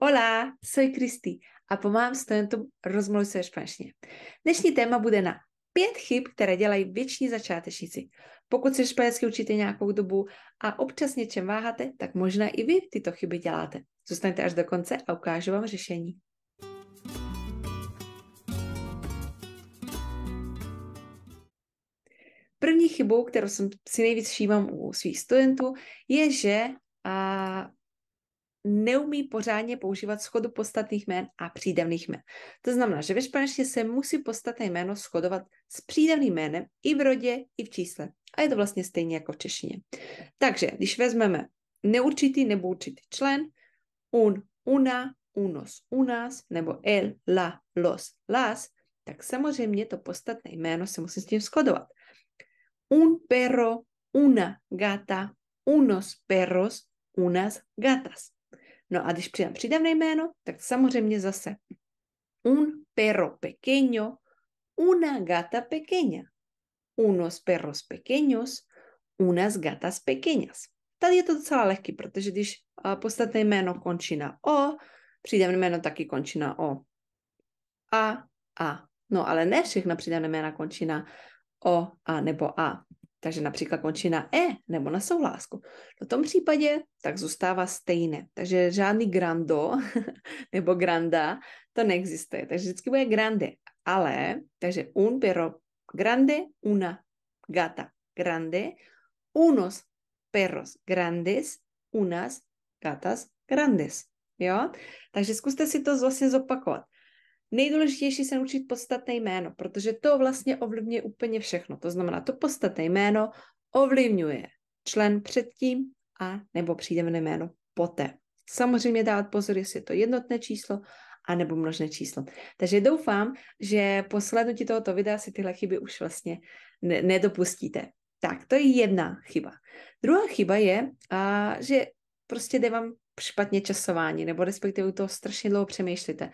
Hola, soy Kristi a pomáhám studentům rozmluvit španělsky. Dnešní téma bude na pět chyb, které dělají většiní začátečníci. Pokud se španělsky učíte nějakou dobu a občas něčem váháte, tak možná i vy tyto chyby děláte. Zůstaňte až do konce a ukážu vám řešení. První chybou, kterou jsem si nejvíc všímám u svých studentů, je, že a neumí pořádně používat schodu podstatných jmén a přídavných jmén. To znamená, že ve španělštině se musí podstatné jméno schodovat s přídavným jménem i v rodě, i v čísle. A je to vlastně stejně jako v češtině. Takže, když vezmeme neurčitý nebo určitý člen, un, una, unos, unas, nebo el, la, los, las, tak samozřejmě to podstatné jméno se musí s tím schodovat. Un perro, una gata, unos perros, unas gatas. No a když přidám přídavné jméno, tak samozřejmě zase un perro pequeño, una gata pequeña, unos perros pequeños, unas gatas pequeñas. Tady je to docela lehký, protože když podstatné jméno končí na o, přídavné jméno taky končí na o. A, a. No ale ne všechna přídavné jména končí na o, a nebo a takže například končí na e nebo na souhlásku. V tom případě tak zůstává stejné. Takže žádný grando nebo granda to neexistuje. Takže vždycky bude grande. Ale, takže un perro grande, una gata grande, unos perros grandes, unas gatas grandes. Jo? Takže zkuste si to vlastně zopakovat nejdůležitější se naučit podstatné jméno, protože to vlastně ovlivňuje úplně všechno. To znamená, to podstatné jméno ovlivňuje člen předtím a nebo přídavné jméno poté. Samozřejmě dát pozor, jestli je to jednotné číslo a nebo množné číslo. Takže doufám, že po slednutí tohoto videa si tyhle chyby už vlastně ne- nedopustíte. Tak, to je jedna chyba. Druhá chyba je, a, že prostě jde vám špatně časování, nebo respektive u toho strašně dlouho přemýšlíte.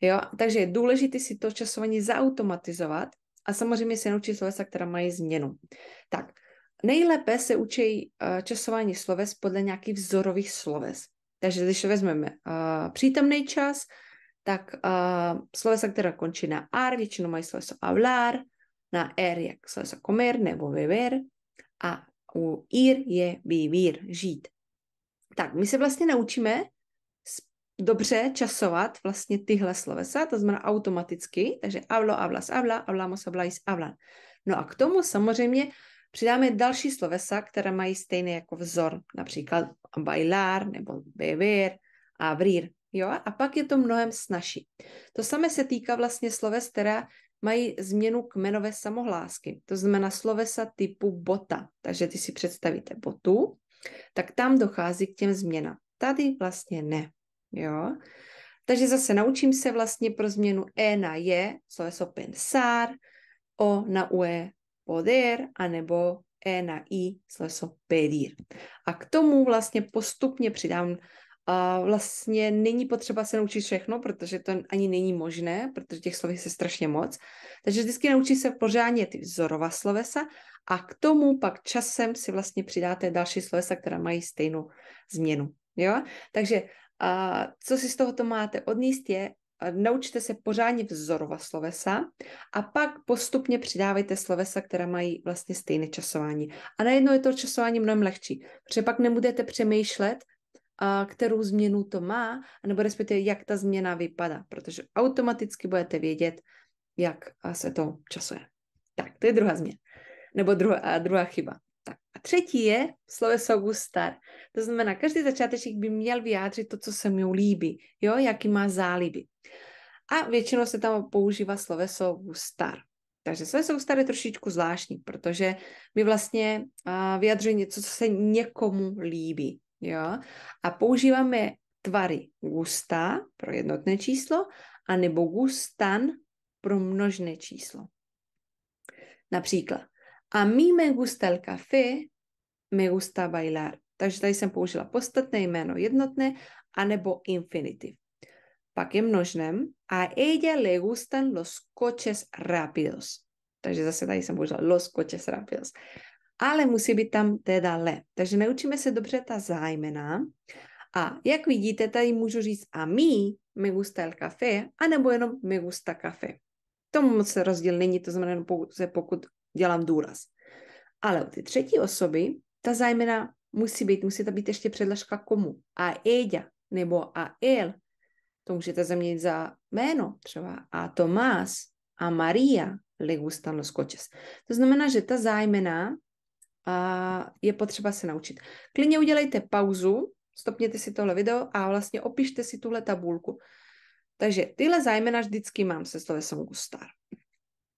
Jo? Takže je důležité si to časování zautomatizovat a samozřejmě se naučit slovesa, která mají změnu. Tak, nejlépe se učí eh, časování sloves podle nějakých vzorových sloves. Takže když vezmeme uh, přítomný čas, tak uh, slovesa, která končí na ar, většinou mají sloveso hablar, na er je sloveso comer nebo beber a u ir je vivir, žít. Tak, my se vlastně naučíme dobře časovat vlastně tyhle slovesa, to znamená automaticky, takže hablo, hablas, habla, hablamos, habláis, hablan. No a k tomu samozřejmě přidáme další slovesa, které mají stejný jako vzor, například bailar nebo bevir, avrir jo, a pak je to mnohem snažší. To samé se týká vlastně sloves, která mají změnu kmenové samohlásky, to znamená slovesa typu bota. Takže ty si představíte botu, tak tam dochází k těm změnám. Tady vlastně ne jo. Takže zase naučím se vlastně pro změnu E na je, co je so pensar, O na UE poder, anebo E na I, sleso pedir. A k tomu vlastně postupně přidám a vlastně není potřeba se naučit všechno, protože to ani není možné, protože těch slov je strašně moc. Takže vždycky naučí se pořádně ty vzorová slovesa a k tomu pak časem si vlastně přidáte další slovesa, která mají stejnou změnu. Jo? Takže a co si z tohoto máte odníst je, naučte se pořádně vzorovat slovesa a pak postupně přidávejte slovesa, která mají vlastně stejné časování. A najednou je to časování mnohem lehčí, protože pak nebudete přemýšlet, kterou změnu to má, nebo respektive jak ta změna vypadá, protože automaticky budete vědět, jak se to časuje. Tak, to je druhá změna, nebo druhá, druhá chyba. A třetí je sloveso gustar. To znamená, každý začátečník by měl vyjádřit to, co se mu líbí, jo, jaký má záliby. A většinou se tam používá sloveso gustar. Takže sloveso gustar je trošičku zvláštní, protože my vlastně vyjadřuje něco, co se někomu líbí, jo. A používáme tvary gusta pro jednotné číslo a nebo gustan pro množné číslo. Například a mí me gusta el café, me gusta bailar. Takže tady jsem použila podstatné jméno jednotné anebo infinitiv. Pak je množném. A ella le gustan los coches rápidos. Takže zase tady jsem použila los coches rápidos. Ale musí být tam teda le. Takže naučíme se dobře ta zájmena. A jak vidíte, tady můžu říct a mí me gusta el café, anebo jenom me gusta café. To moc rozdíl není, to znamená pouze pokud dělám důraz. Ale u ty třetí osoby ta zájmena musí být, musí to být ještě předložka komu. A Eďa nebo a El. To můžete zaměnit za jméno třeba. A Tomás a Maria le gustan los coches. To znamená, že ta zájmena a je potřeba se naučit. Klidně udělejte pauzu, stopněte si tohle video a vlastně opište si tuhle tabulku. Takže tyhle zájmena vždycky mám se slovesem gustar.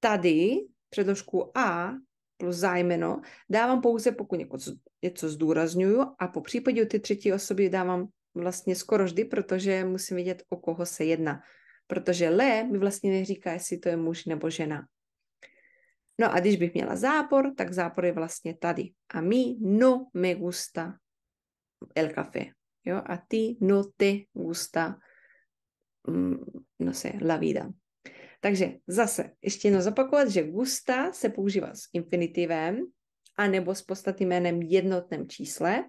Tady předložku a plus zájmeno dávám pouze, pokud něco, něco zdůraznuju a po případě ty třetí osoby dávám vlastně skoro vždy, protože musím vědět, o koho se jedná. Protože le mi vlastně neříká, jestli to je muž nebo žena. No a když bych měla zápor, tak zápor je vlastně tady. A mi no me gusta el café. Jo? A ti no te gusta, mm, no sé, la vida. Takže zase, ještě jednou zopakovat, že gusta se používá s infinitivem a nebo s podstatným jménem jednotném čísle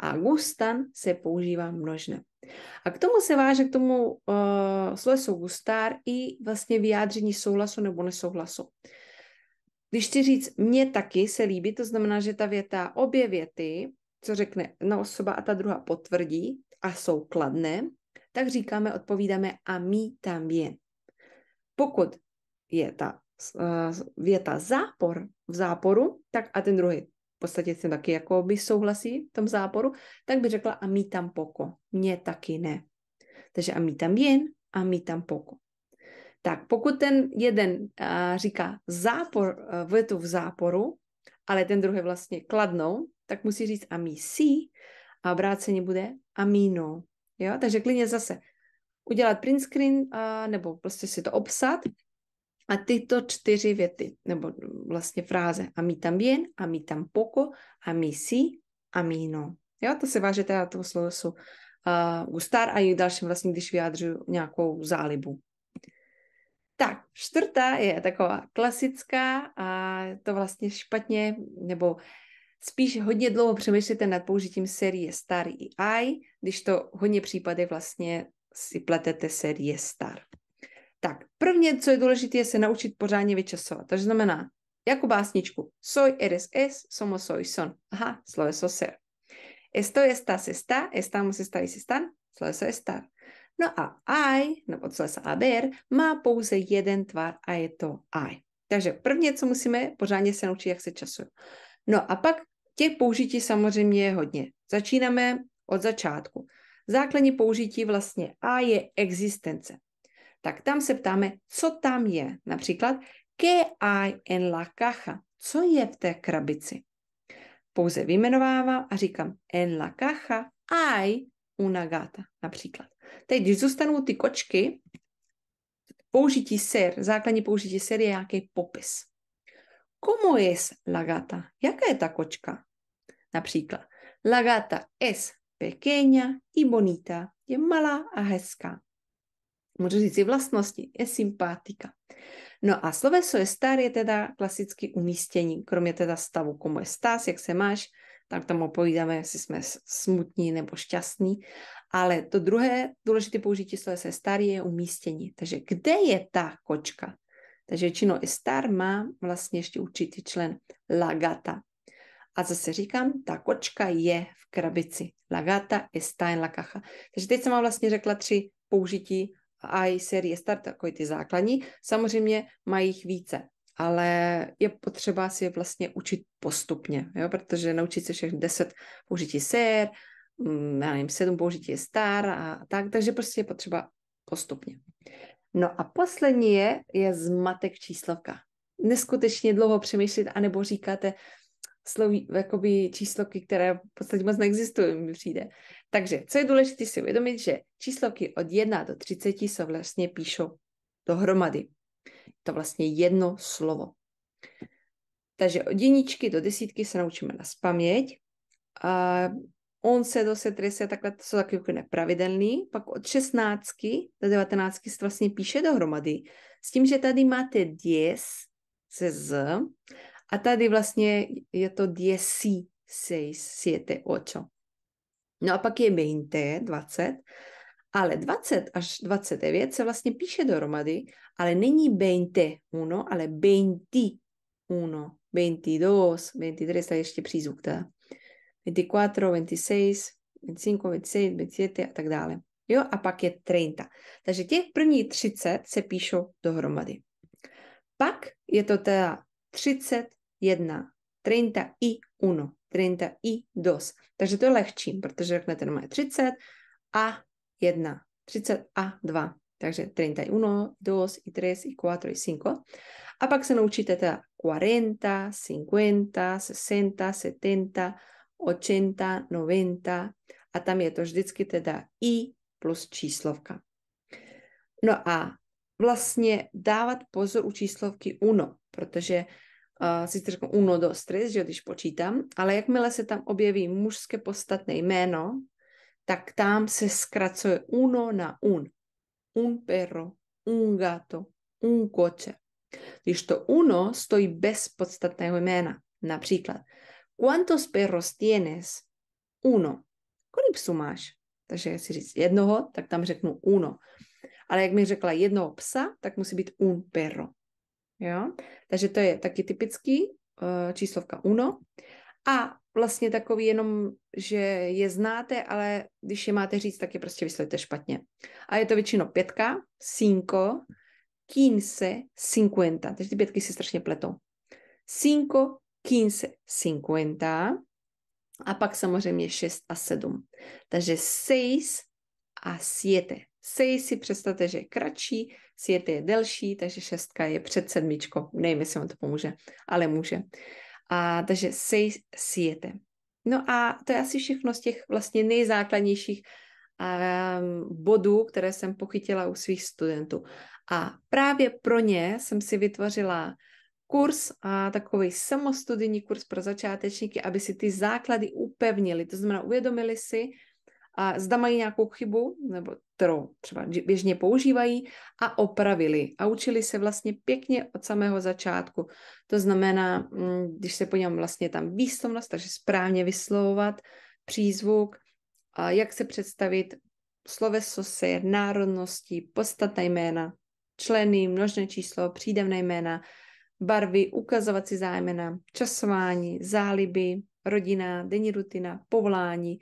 a gustan se používá množné. A k tomu se váže, k tomu uh, slovesu gustar i vlastně vyjádření souhlasu nebo nesouhlasu. Když ti říct, mně taky se líbí, to znamená, že ta věta, obě věty, co řekne jedna osoba a ta druhá potvrdí a jsou kladné, tak říkáme, odpovídáme a mi tam je. Pokud je ta věta eh, zápor v záporu, tak a ten druhý v podstatě se taky jako by souhlasí v tom záporu, tak by řekla a mi tam poko, mě taky ne. Takže a mi tam jen, a mi tam poko. Tak pokud ten jeden uh, říká zápor, uh, eh, větu v záporu, ale ten druhý vlastně kladnou, tak musí říct a mi si a obráceně bude a mi no. Jo? Takže klidně zase udělat print screen a, nebo prostě si to obsat a tyto čtyři věty, nebo vlastně fráze a mi tam bien, a mi tam poco, a mi si a mi no. Jo, to se váže teda toho slovesu uh, gustar a i dalším vlastně, když vyjádřuju nějakou zálibu. Tak, čtvrtá je taková klasická a to vlastně špatně, nebo spíš hodně dlouho přemýšlíte nad použitím série starý i I, když to hodně případy vlastně si pletete série star. Tak, prvně, co je důležité, je se naučit pořádně vyčasovat. Takže znamená, jako básničku, soy, eres, es, somos, soy, son. Aha, sloveso ser. Esto, se está, estamos, y se están, sloveso estar. No a I, nebo sloveso haber, má pouze jeden tvar a je to I. Takže prvně, co musíme pořádně se naučit, jak se časuje. No a pak těch použití samozřejmě je hodně. Začínáme od začátku. Základní použití vlastně A je existence. Tak tam se ptáme, co tam je. Například, ¿qué hay en la caja? Co je v té krabici? Pouze vyjmenovává a říkám, en la caja hay una gata, například. Teď, když zůstanou ty kočky, použití ser, základní použití ser je nějaký popis. Como es la gata? Jaká je ta kočka? Například, la gata es pequeña y bonita. Je malá a hezká. Můžu říct i vlastnosti, je sympatika. No a sloveso je star je teda klasicky umístění, kromě teda stavu, komu je stás, jak se máš, tak tam opovídáme, jestli jsme smutní nebo šťastní. Ale to druhé důležité použití slovesa star je umístění. Takže kde je ta kočka? Takže čino i star má vlastně ještě určitý člen lagata. A zase říkám, ta kočka je v krabici. La gata está en la caja. Takže teď jsem vám vlastně řekla tři použití i série start, jako ty základní. Samozřejmě mají jich více, ale je potřeba si je vlastně učit postupně, jo? protože naučit se všech deset použití ser, mm, já nevím, sedm použití star a tak, takže prostě je potřeba postupně. No a poslední je, je zmatek číslovka. Neskutečně dlouho přemýšlet, anebo říkáte, sloví, jakoby číslovky, které v podstatě moc neexistují, mi přijde. Takže, co je důležité si uvědomit, že číslovky od 1 do 30 se vlastně píšou dohromady. To vlastně jedno slovo. Takže od jedničky do desítky se naučíme na spaměť. A on se do se takhle to jsou taky úplně pravidelný. Pak od 16 do 19 se vlastně píše dohromady. S tím, že tady máte dies se z a tady vlastně je to 16, 7, 8. No a pak je 20, 20, ale 20 až 29 se vlastně píše dohromady, ale není 21, ale 21, 22, 23, tady ještě přízvuk, teda. 24, 26, 25, 26, 27 a tak dále. Jo, a pak je 30. Takže těch první 30 se píšou dohromady. Pak je to teda 30, 1, 31, 32. Takže to je lehčí, protože řeknete, no je 30 a 1, 30 a 2. Takže 31, 2 3 4 5. A pak se naučíte teda 40, 50, 60, 70, 80, 90 a tam je to vždycky teda i plus číslovka. No a vlastně dávat pozor u číslovky uno, protože si sice řeknu uno dos tres, že když počítám, ale jakmile se tam objeví mužské podstatné jméno, tak tam se zkracuje uno na un. Un perro, un gato, un coche. Když to uno stojí bez podstatného jména. Například, ¿cuántos perros tienes? Uno. Kolik psů máš? Takže si říct jednoho, tak tam řeknu uno. Ale jak mi řekla jednoho psa, tak musí být un perro. Jo? Takže to je taky typický eh, číslovka uno. A vlastně takový jenom, že je znáte, ale když je máte říct, tak je prostě vyslovte špatně. A je to většinou pětka, cinco, quince, cinquenta. Takže ty pětky si strašně pletou. Cinco, quince, cinquenta. A pak samozřejmě šest a sedm. Takže seis a siete. Seis si představte, že je kratší, Svět je delší, takže šestka je před sedmičkou. Nevím, jestli vám to pomůže, ale může. A, takže sej siete. No a to je asi všechno z těch vlastně nejzákladnějších a, ehm, bodů, které jsem pochytila u svých studentů. A právě pro ně jsem si vytvořila kurz, a takový samostudijní kurz pro začátečníky, aby si ty základy upevnili. To znamená, uvědomili si, a zda mají nějakou chybu, nebo kterou třeba běžně používají a opravili a učili se vlastně pěkně od samého začátku. To znamená, mm, když se podívám vlastně tam výslovnost, takže správně vyslovovat přízvuk, a jak se představit sloveso se, národnosti, podstatné jména, členy, množné číslo, přídavné jména, barvy, ukazovací zájmena, časování, záliby, rodina, denní rutina, povolání,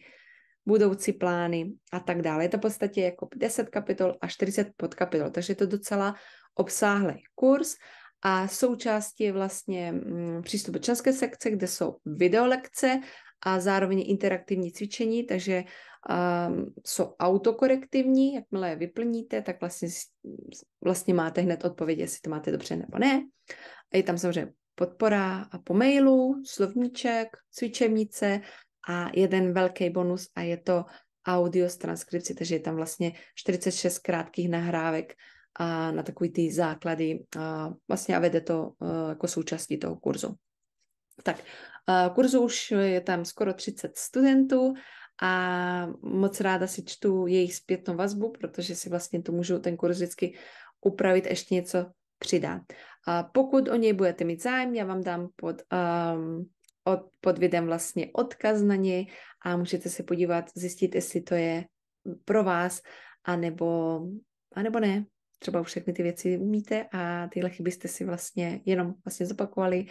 budoucí plány a tak dále. Je to v podstatě jako 10 kapitol a 40 podkapitol, takže je to docela obsáhlý kurz a součástí je vlastně mm, přístup do členské sekce, kde jsou videolekce a zároveň interaktivní cvičení, takže um, jsou autokorektivní, jakmile je vyplníte, tak vlastně, vlastně máte hned odpověď, jestli to máte dobře nebo ne. Je tam samozřejmě podpora a po mailu, slovníček, cvičebnice a jeden velký bonus a je to audio z transkripci, takže je tam vlastně 46 krátkých nahrávek a na takový ty základy a vlastně a vede to e, jako součástí toho kurzu. Tak, e, kurzu už je tam skoro 30 studentů a moc ráda si čtu jejich zpětnou vazbu, protože si vlastně to můžu ten kurz vždycky upravit ještě něco přidat. A pokud o něj budete mít zájem, já vám dám pod um, od, pod videem vlastně odkaz na něj a můžete se podívat, zjistit, jestli to je pro vás, anebo, anebo ne. Třeba už všechny ty věci umíte a tyhle chyby jste si vlastně jenom vlastně zopakovali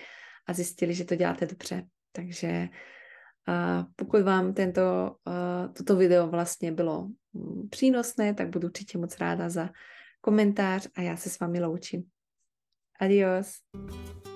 a zjistili, že to děláte dobře. Takže a pokud vám tento, a toto video vlastně bylo mm, přínosné, tak budu určitě moc ráda za komentář a já se s vámi loučím. Adios.